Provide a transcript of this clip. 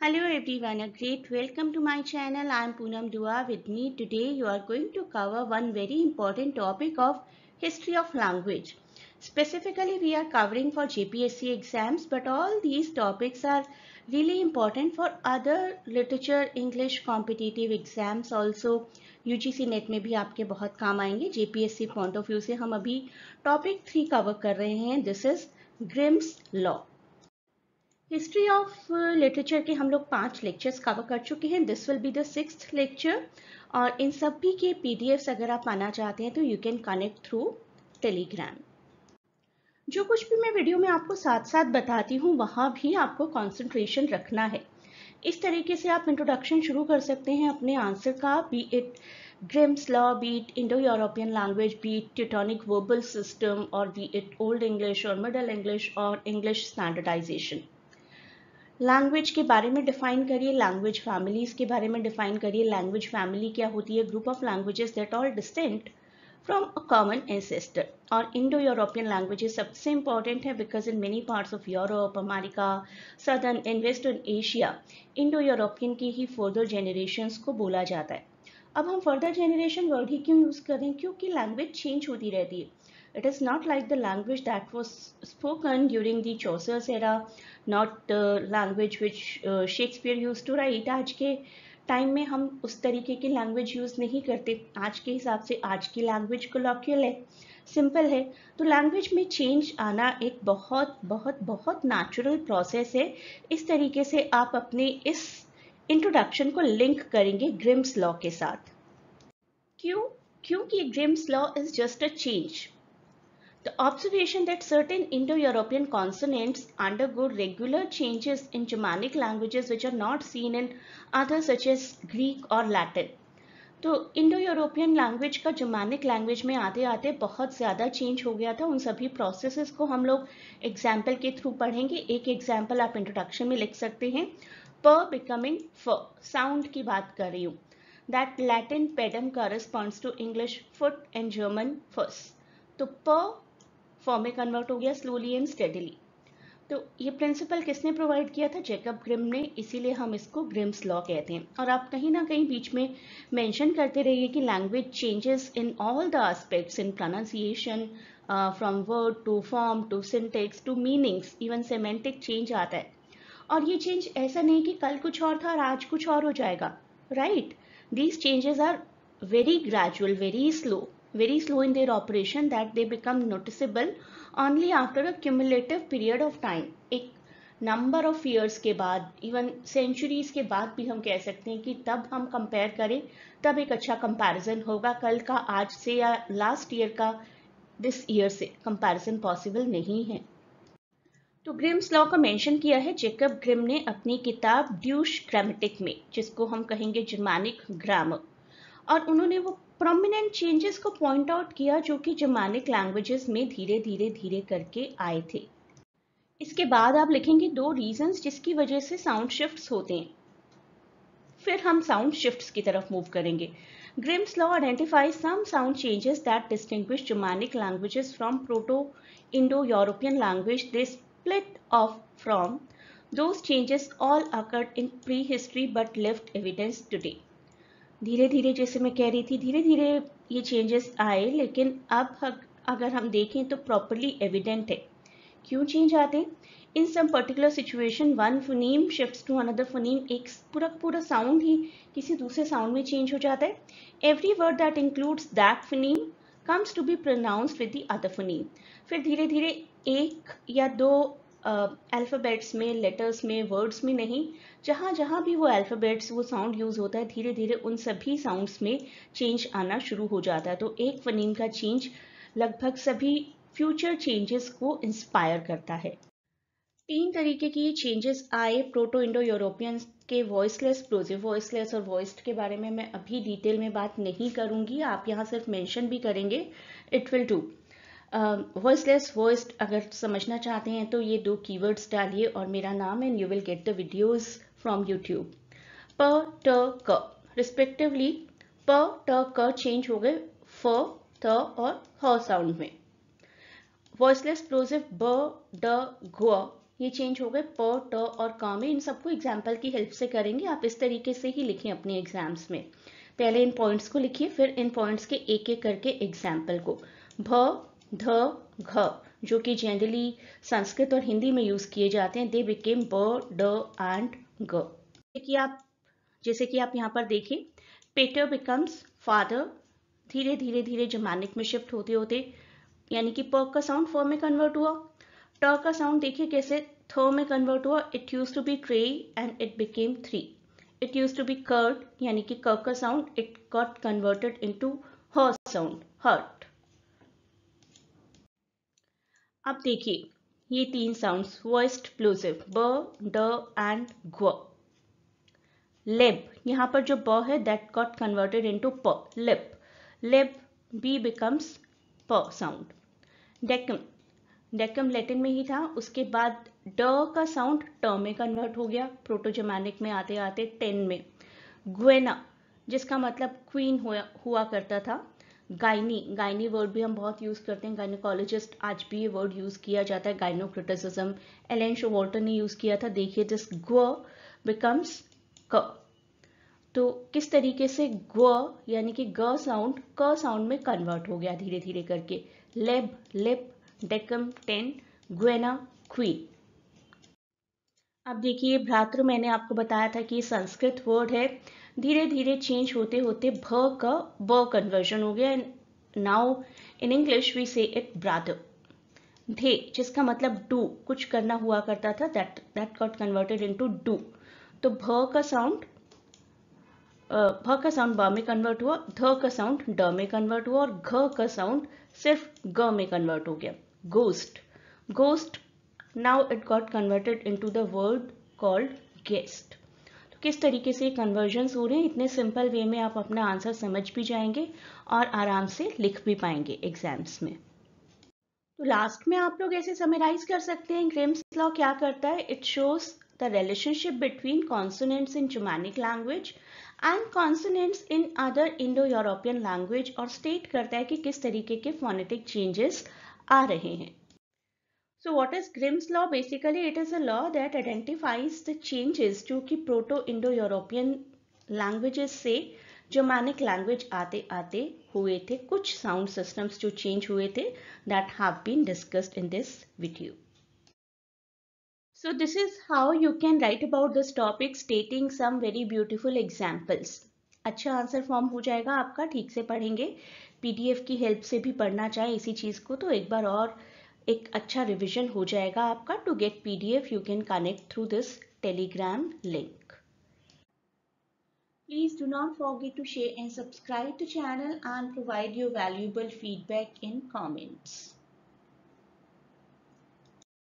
Hello everyone, a great welcome to my channel. I am Poonam Dua. With me today you are going to cover one very important topic of history of language. Specifically we are covering for JPSC exams but all these topics are really important for other literature English competitive exams also. UGC NET में भी आपके बहुत काम आएंगे JPSC point of view से हम अभी topic three cover कर रहे हैं This is Grimm's law. History of literature के हम लोग पांच लेक्चर्स कवर कर चुके हैं this will be the six lecture और इन सभी के पी अगर आप पाना चाहते हैं तो you can connect through Telegram जो कुछ भी मैं वीडियो में आपको साथ साथ बताती हूँ वहाँ भी आपको कॉन्सेंट्रेशन रखना है इस तरीके से आप इंट्रोडक्शन शुरू कर सकते हैं अपने आंसर का be it Grimm's law be it Indo European language be it Teutonic verbal system और बी इट ओल्ड इंग्लिश और मिडल इंग्लिश और इंग्लिश स्टैंडर्डाइजेशन लैंग्वेज के बारे में डिफाइन करिए लैंग्वेज फैमिलीज के बारे में डिफाइन करिए लैंग्वेज फैमिली क्या होती है group of languages that all distinct from a common ancestor और इंडो यूरोपियन लैंग्वेजेस सबसे इंपॉर्टेंट है because in many parts of Europe America southern and western Asia Indo European की ही फर्दर जेनरेशन को बोला जाता है अब हम फर्दर जनरेशन वर्ड ही क्यों यूज़ करें क्योंकि लैंग्वेज चेंज होती रहती है It is not like the language that was spoken during the Chaucer's era, not the language which uh, Shakespeare used to write. आज के टाइम में हम उस तरीके की लैंग्वेज यूज़ नहीं करते आज के हिसाब से आज की लैंग्वेज कोलॉक्यल है सिंपल है तो लैंग्वेज में चेंज आना एक बहुत बहुत बहुत नेचुरल प्रोसेस है इस तरीके से आप अपने इस इंट्रोडक्शन को लिंक करेंगे ग्रिम्स लॉ के साथ क्यों क्योंकि Grimm's law is just a change The observation that certain Indo-European consonants undergo regular changes in Germanic languages which are not seen in others such as Greek or Latin. तो Indo European language का Germanic language में आते आते बहुत ज़्यादा change हो गया था उन सभी प्रोसेसेस को हम लोग एग्जाम्पल के थ्रू पढ़ेंगे एक एग्जाम्पल आप इंट्रोडक्शन में लिख सकते हैं प बिकमिंग फ साउंड की बात कर रही हूँ that Latin pedem corresponds to English foot and German first तो प फॉर्म में कन्वर्ट हो गया स्लोली एंड स्टेडिली तो ये प्रिंसिपल किसने प्रोवाइड किया था जेकब ग्रिम ने इसीलिए हम इसको ग्रिम्स लॉ कहते हैं और आप कहीं ना कहीं बीच में मेंशन करते रहिए कि language changes in all the aspects in pronunciation from word to form to syntax to meanings even semantic change आता है और ये चेंज ऐसा नहीं कि कल कुछ और था और आज कुछ और हो जाएगा right these changes are very gradual very slow very slow in their operation that they become noticeable only after a cumulative period of time. ek number of years ke baad even centuries ke baad bhi hum keh sakte hain ki tab hum compare kare tab ek acha comparison hoga kal ka aaj se ya last year ka this year se comparison possible nahi hai तो Grimm's law का mention किया है Jacob Grimm ने अपनी किताब Deutsche grammatic में जिसको हम कहेंगे जर्मानिक ग्रामर और उन्होंने वो प्रोमिनेंट चेंजेस को पॉइंट आउट किया जो कि जमानिक लैंग्वेजेस में धीरे धीरे धीरे करके आए थे इसके बाद आप लिखेंगे दो रीजंस जिसकी वजह से साउंड शिफ्ट्स होते हैं फिर हम साउंड शिफ्ट्स की तरफ मूव करेंगे Grimm's law identify some sound changes that distinguish Germanic languages from proto Indo European language they split off from those changes all occurred in prehistory but left evidence today धीरे धीरे जैसे मैं कह रही थी धीरे धीरे ये चेंजेस आए लेकिन अब अगर हम देखें तो प्रॉपरली एविडेंट है क्यों चेंज आते in some particular situation one phoneme shift to another phoneme एक पूरा पूरा साउंड ही किसी दूसरे साउंड में चेंज हो जाता है every word that includes that phoneme comes to be pronounce with the other phoneme फिर धीरे धीरे एक या दो अल्फ़ाबेट्स में लेटर्स में वर्ड्स में नहीं जहाँ जहाँ भी वो अल्फ़ाबेट्स वो साउंड यूज़ होता है धीरे धीरे उन सभी साउंड्स में चेंज आना शुरू हो जाता है तो एक फनीम का चेंज लगभग सभी फ्यूचर चेंजेस को इंस्पायर करता है तीन तरीके की चेंजेस आए प्रोटो इंडो यूरोपियन के वॉइसलेस प्रोजिव वॉइसलेस और वॉइस्ड के बारे में मैं अभी डिटेल में बात नहीं करूँगी आप यहाँ सिर्फ मैंशन भी करेंगे it will do voiceless um, voice अगर समझना चाहते हैं तो ये दो कीवर्ड्स डालिए और मेरा नाम and you will get the videos from YouTube प ट क रिस्पेक्टिवली प ट क चेंज हो गए फ थ और ह साउंड में वॉइसलेस प्लोजिव ब ड घ ये चेंज हो गए प ट और क में इन सबको एग्जाम्पल की हेल्प से करेंगे आप इस तरीके से ही लिखें अपने एग्जाम्स में पहले इन पॉइंट्स को लिखिए फिर इन पॉइंट्स के एक एक करके एग्जाम्पल को भ ध घ जो कि जनरली संस्कृत और हिंदी में यूज किए जाते हैं दे बिकेम ब ड एंड ग कि आप जैसे कि आप यहाँ पर देखिए पेटर बिकम्स फादर धीरे धीरे धीरे जमानिक में शिफ्ट होते होते यानी कि प का साउंड फॉर में कन्वर्ट हुआ ट का साउंड देखिए कैसे थ में कन्वर्ट हुआ it use to be tre and it became three it use to be cord यानी कि क का sound it got converted into sound heart अब देखिए ये तीन साउंड्स वॉइस्ड प्लोजिव ब ड एंड घ लेब यहाँ पर जो ब है दैट गॉट कन्वर्टेड इनटू प लिप लेब बी बिकम्स प साउंड डेकम डेकम लेटिन में ही था उसके बाद ड का साउंड ट में कन्वर्ट हो गया प्रोटोजमैनिक में आते आते टेन में ग्वेना जिसका मतलब क्वीन हुआ, हुआ करता था गाइनी गाइनी वर्ड भी हम बहुत यूज़ करते हैं गाइनोकोलॉजिस्ट आज भी ये वर्ड यूज़ किया जाता है गाइनो एलेन शो शोवॉल्टर ने यूज़ किया था देखिए दिस ग्व बिकम्स क तो किस तरीके से ग्व यानी कि ग साउंड क साउंड में कन्वर्ट हो गया धीरे धीरे करके लेब लिप डेकम टेन ग्वेना क्वी अब देखिए भ्रातृ मैंने आपको बताया था कि संस्कृत वर्ड है धीरे धीरे चेंज होते होते भ का ब कन्वर्जन हो गया now in English we say it brother धे जिसका मतलब डू कुछ करना हुआ करता था that that got converted into do तो भ का साउंड भ का साउंड ब में कन्वर्ट हुआ ध का साउंड ड में कन्वर्ट हुआ और घ का साउंड सिर्फ ग में कन्वर्ट हो गया ghost ghost now it got converted into the word called guest किस तरीके से कन्वर्जन्स हो रहे हैं इतने सिंपल वे में आप अपना आंसर समझ भी जाएंगे और आराम से लिख भी पाएंगे एग्जाम्स में तो लास्ट में आप लोग ऐसे समराइज कर सकते हैं ग्रेम्स लॉ क्या करता है it shows the relationship between consonants in Germanic language and consonants in other Indo European language और स्टेट करता है कि किस तरीके के फोनेटिक चेंजेस आ रहे हैं so what is Grimm's law basically it is a law that identifies the changes जो कि प्रोटो इंडो यूरोपियन लैंग्वेजेस से जर्मैनिक लैंग्वेज आते आते हुए थे कुछ साउंड सिस्टम्स जो चेंज हुए थे that have been discussed in this video so this is how you can write about this topic stating some very beautiful examples अच्छा आंसर फॉर्म हो जाएगा आपका ठीक से पढ़ेंगे पीडीएफ की हेल्प से भी पढ़ना चाहे इसी चीज को तो एक बार और एक अच्छा रिविजन हो जाएगा आपका to get PDF you can connect through this Telegram link Please do not forget to share and subscribe to channel and provide your valuable feedback in comments.